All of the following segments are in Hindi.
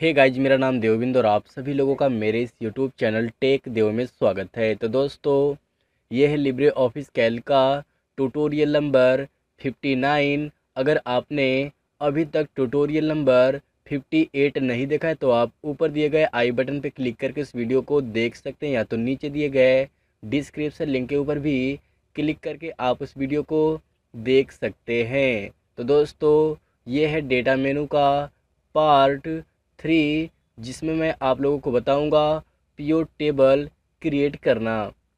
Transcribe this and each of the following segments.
हे hey गाइज मेरा नाम देविंद और आप सभी लोगों का मेरे इस यूट्यूब चैनल टेक देव में स्वागत है तो दोस्तों ये है लिब्रे ऑफिस कैल का ट्यूटोरियल नंबर 59 अगर आपने अभी तक ट्यूटोरियल नंबर 58 नहीं देखा है तो आप ऊपर दिए गए आई बटन पर क्लिक करके इस वीडियो को देख सकते हैं या तो नीचे दिए गए डिस्क्रिप्सन लिंक के ऊपर भी क्लिक करके आप उस वीडियो को देख सकते हैं तो दोस्तों ये है डेटा मेनू का पार्ट थ्री जिसमें मैं आप लोगों को बताऊंगा पीओ टेबल क्रिएट करना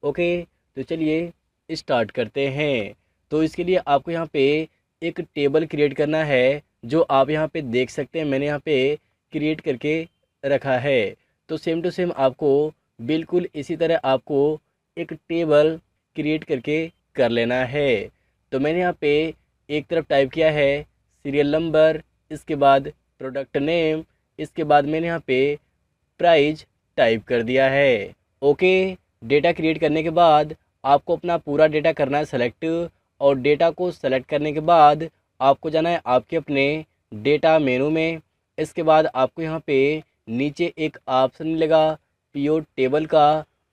ओके तो चलिए स्टार्ट करते हैं तो इसके लिए आपको यहाँ पे एक टेबल क्रिएट करना है जो आप यहाँ पे देख सकते हैं मैंने यहाँ पे क्रिएट करके रखा है तो सेम टू सेम आपको बिल्कुल इसी तरह आपको एक टेबल क्रिएट करके कर लेना है तो मैंने यहाँ पे एक तरफ टाइप किया है सीरियल नंबर इसके बाद प्रोडक्ट नेम इसके बाद मैंने यहाँ पे प्राइज टाइप कर दिया है ओके डेटा क्रिएट करने के बाद आपको अपना पूरा डेटा करना है सेलेक्ट और डेटा को सेलेक्ट करने के बाद आपको जाना है आपके अपने डेटा मेनू में इसके बाद आपको यहाँ पे नीचे एक ऑप्शन मिलेगा पीओ टेबल का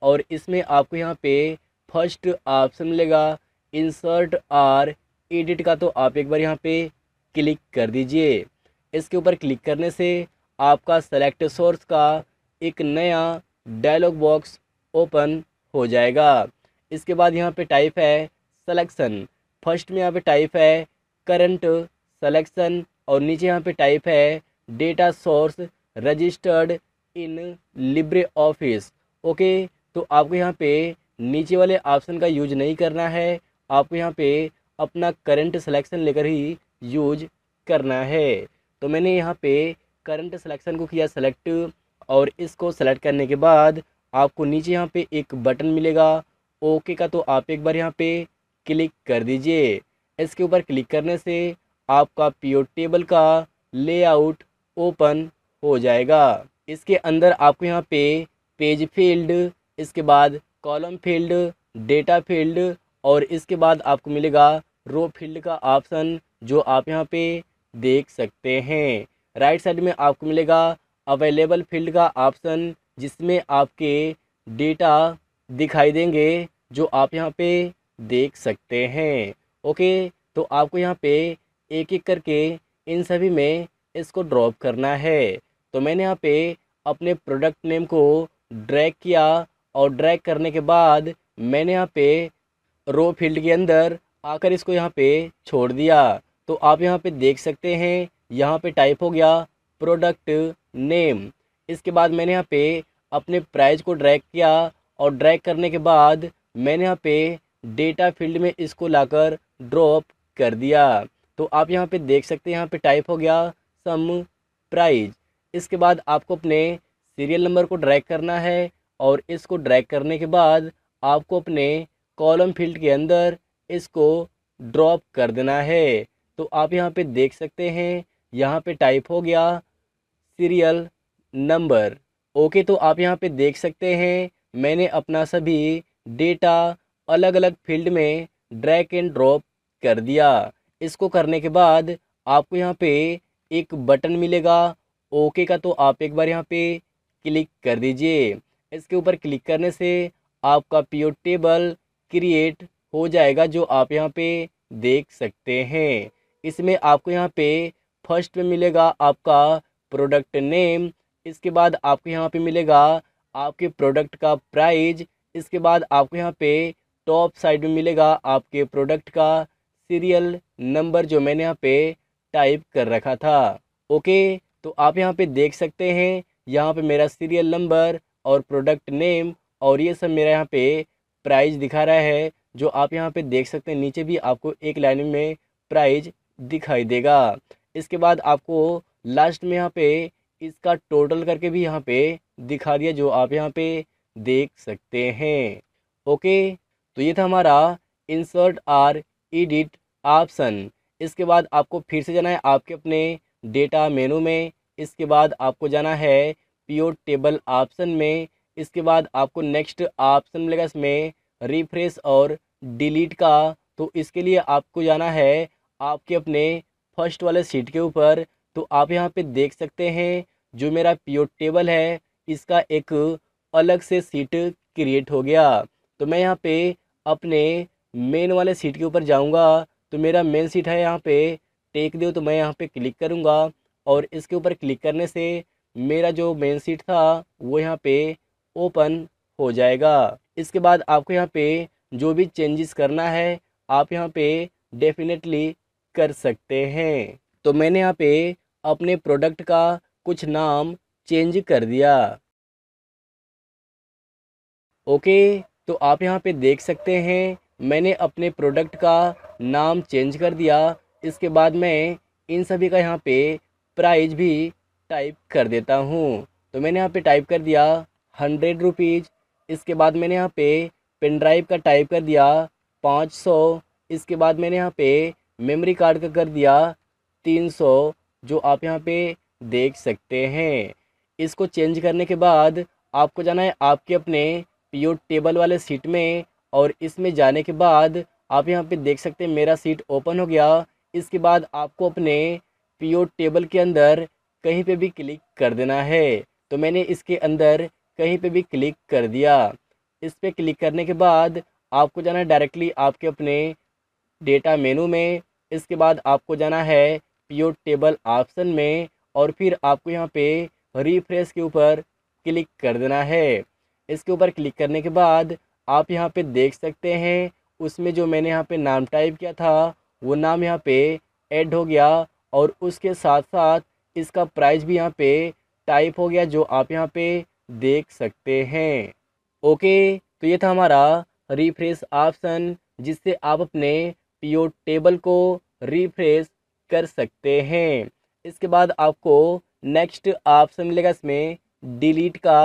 और इसमें आपको यहाँ पे फर्स्ट ऑप्शन मिलेगा इंसर्ट आर एडिट का तो आप एक बार यहाँ पे क्लिक कर दीजिए इसके ऊपर क्लिक करने से आपका सेलेक्ट सोर्स का एक नया डायलॉग बॉक्स ओपन हो जाएगा इसके बाद यहाँ पे टाइप है सेलेक्शन फर्स्ट में यहाँ पे टाइप है करंट सलेक्शन और नीचे यहाँ पे टाइप है data source registered in LibreOffice okay तो आपको यहाँ पे नीचे वाले ऑप्शन का यूज नहीं करना है आपको यहाँ पे अपना करंट सिलेक्शन लेकर ही यूज करना है तो मैंने यहाँ पे करंट सिलेक्शन को किया सेलेक्ट और इसको सेलेक्ट करने के बाद आपको नीचे यहाँ पे एक बटन मिलेगा ओके का तो आप एक बार यहाँ पे क्लिक कर दीजिए इसके ऊपर क्लिक करने से आपका पीओ टेबल का लेआउट ओपन हो जाएगा इसके अंदर आपको यहाँ पे पेज फील्ड इसके बाद कॉलम फील्ड डेटा फील्ड और इसके बाद आपको मिलेगा रो फील्ड का ऑप्शन जो आप यहाँ पे देख सकते हैं राइट साइड में आपको मिलेगा अवेलेबल फील्ड का ऑप्शन जिसमें आपके डेटा दिखाई देंगे जो आप यहाँ पे देख सकते हैं ओके तो आपको यहाँ पे एक एक करके इन सभी में इसको ड्रॉप करना है तो मैंने यहाँ पे अपने प्रोडक्ट नेम को ड्रैग किया और ड्रैग करने के बाद मैंने यहाँ पे रो फील्ड के अंदर आकर इसको यहाँ पे छोड़ दिया तो आप यहाँ पे देख सकते हैं यहाँ पे टाइप हो गया प्रोडक्ट नेम इसके बाद मैंने यहाँ पे अपने प्राइस को ड्रैग किया और ड्रैग करने के बाद मैंने यहाँ पे डेटा फील्ड में इसको लाकर ड्रॉप कर दिया तो आप यहाँ पे देख सकते हैं यहाँ पे टाइप हो गया सम प्राइज इसके बाद आपको अपने सीरियल नंबर को ड्रैग करना है और इसको ड्रैग करने के बाद आपको अपने कॉलम फील्ड के अंदर इसको ड्रॉप कर देना है तो आप यहाँ पे देख सकते हैं यहाँ पे टाइप हो गया सीरियल नंबर ओके तो आप यहाँ पे देख सकते हैं मैंने अपना सभी डेटा अलग अलग फील्ड में ड्रैग एंड ड्रॉप कर दिया इसको करने के बाद आपको यहाँ पे एक बटन मिलेगा ओके का तो आप एक बार यहाँ पे क्लिक कर दीजिए इसके ऊपर क्लिक करने से आपका पीओ टेबल क्रिएट हो जाएगा जो आप यहाँ पे देख सकते हैं इसमें आपको यहाँ पे फर्स्ट में मिलेगा आपका प्रोडक्ट नेम इसके बाद आपको यहाँ पे मिलेगा आपके प्रोडक्ट का प्राइज इसके बाद आपको यहाँ पे टॉप साइड में मिलेगा आपके प्रोडक्ट का सीरियल नंबर जो मैंने यहाँ पे टाइप कर रखा था ओके तो आप यहाँ पे देख सकते हैं यहाँ पे मेरा सीरियल नंबर और प्रोडक्ट नेम और ये सब मेरा यहाँ पे प्राइज दिखा रहा है जो आप यहाँ पे देख सकते हैं नीचे भी आपको एक लाइन में प्राइज दिखाई देगा इसके बाद आपको लास्ट में यहाँ पे इसका टोटल करके भी यहाँ पे दिखा दिया जो आप यहाँ पे देख सकते हैं ओके तो ये था हमारा इंसर्ट आर एडिट ऑप्शन इसके बाद आपको फिर से जाना है आपके अपने डेटा मेनू में इसके बाद आपको जाना है पी टेबल ऑप्शन में इसके बाद आपको नेक्स्ट ऑप्शन मिलेगा इसमें रिफ्रेश और डिलीट का तो इसके लिए आपको जाना है आपके अपने फर्स्ट वाले सीट के ऊपर तो आप यहाँ पे देख सकते हैं जो मेरा पीओ टेबल है इसका एक अलग से सीट क्रिएट हो गया तो मैं यहाँ पे अपने मेन वाले सीट के ऊपर जाऊँगा तो मेरा मेन सीट है यहाँ पे टेक दो तो मैं यहाँ पे क्लिक करूँगा और इसके ऊपर क्लिक करने से मेरा जो मेन सीट था वो यहाँ पे ओपन हो जाएगा इसके बाद आपको यहाँ पे जो भी चेंजेस करना है आप यहाँ पे डेफिनेटली कर सकते हैं तो मैंने यहाँ पे अपने प्रोडक्ट का कुछ नाम चेंज कर दिया ओके तो आप यहाँ पे देख सकते हैं मैंने अपने प्रोडक्ट का नाम चेंज कर दिया इसके बाद मैं इन सभी का यहाँ पे प्राइस भी टाइप कर देता हूँ तो मैंने यहाँ पे टाइप कर दिया हंड्रेड रुपीज़ इसके बाद मैंने यहाँ पे पेन ड्राइव का टाइप कर दिया पाँच सौ इसके बाद मैंने यहाँ पे मेमोरी कार्ड का कर दिया 300 जो आप यहाँ पे देख सकते हैं इसको चेंज करने के बाद आपको जाना है आपके अपने पीओ टेबल वाले सीट में और इसमें जाने के बाद आप यहाँ पे देख सकते हैं मेरा सीट ओपन हो गया इसके बाद आपको अपने पीओ टेबल के अंदर कहीं पे भी क्लिक कर देना है तो मैंने इसके अंदर कहीं पे भी क्लिक कर दिया इस पर क्लिक करने के बाद आपको जाना है डायरेक्टली आपके अपने डेटा मेनू में इसके बाद आपको जाना है पीओ टेबल ऑप्शन में और फिर आपको यहाँ पे रिफ्रेश के ऊपर क्लिक कर देना है इसके ऊपर क्लिक करने के बाद आप यहाँ पे देख सकते हैं उसमें जो मैंने यहाँ पे नाम टाइप किया था वो नाम यहाँ पे ऐड हो गया और उसके साथ साथ इसका प्राइस भी यहाँ पे टाइप हो गया जो आप यहाँ पे देख सकते हैं ओके तो ये था हमारा रिफ्रेश ऑप्शन जिससे आप अपने पीओ टेबल को रिफ्रेश कर सकते हैं इसके बाद आपको नेक्स्ट ऑप्शन मिलेगा इसमें डिलीट का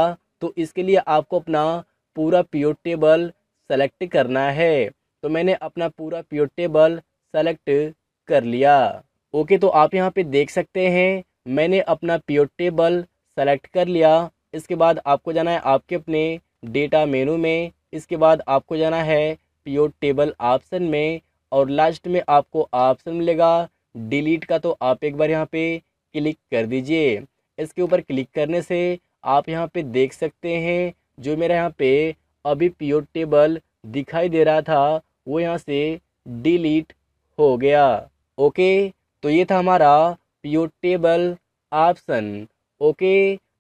तो इसके लिए आपको अपना पूरा पीओ टेबल सेलेक्ट करना है तो मैंने अपना पूरा पीओ टेबल सेलेक्ट कर लिया ओके तो आप यहाँ पे देख सकते हैं मैंने अपना पीओ टेबल सेलेक्ट कर लिया इसके बाद आपको जाना है आपके अपने डेटा मेनू में इसके बाद आपको जाना है पीओ टेबल ऑप्शन में और लास्ट में आपको ऑप्शन मिलेगा डिलीट का तो आप एक बार यहाँ पे क्लिक कर दीजिए इसके ऊपर क्लिक करने से आप यहाँ पे देख सकते हैं जो मेरा यहाँ पे अभी पियोर टेबल दिखाई दे रहा था वो यहाँ से डिलीट हो गया ओके तो ये था हमारा पियोर टेबल ऑप्शन ओके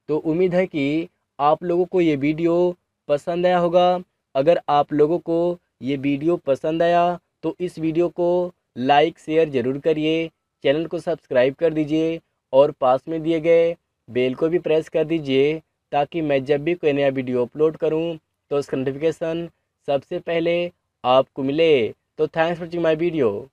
तो उम्मीद है कि आप लोगों को ये वीडियो पसंद आया होगा अगर आप लोगों को ये वीडियो पसंद आया तो इस वीडियो को लाइक शेयर ज़रूर करिए चैनल को सब्सक्राइब कर दीजिए और पास में दिए गए बेल को भी प्रेस कर दीजिए ताकि मैं जब भी कोई नया वीडियो अपलोड करूं तो उसका नोटिफिकेशन सबसे पहले आपको मिले तो thanks for watching my video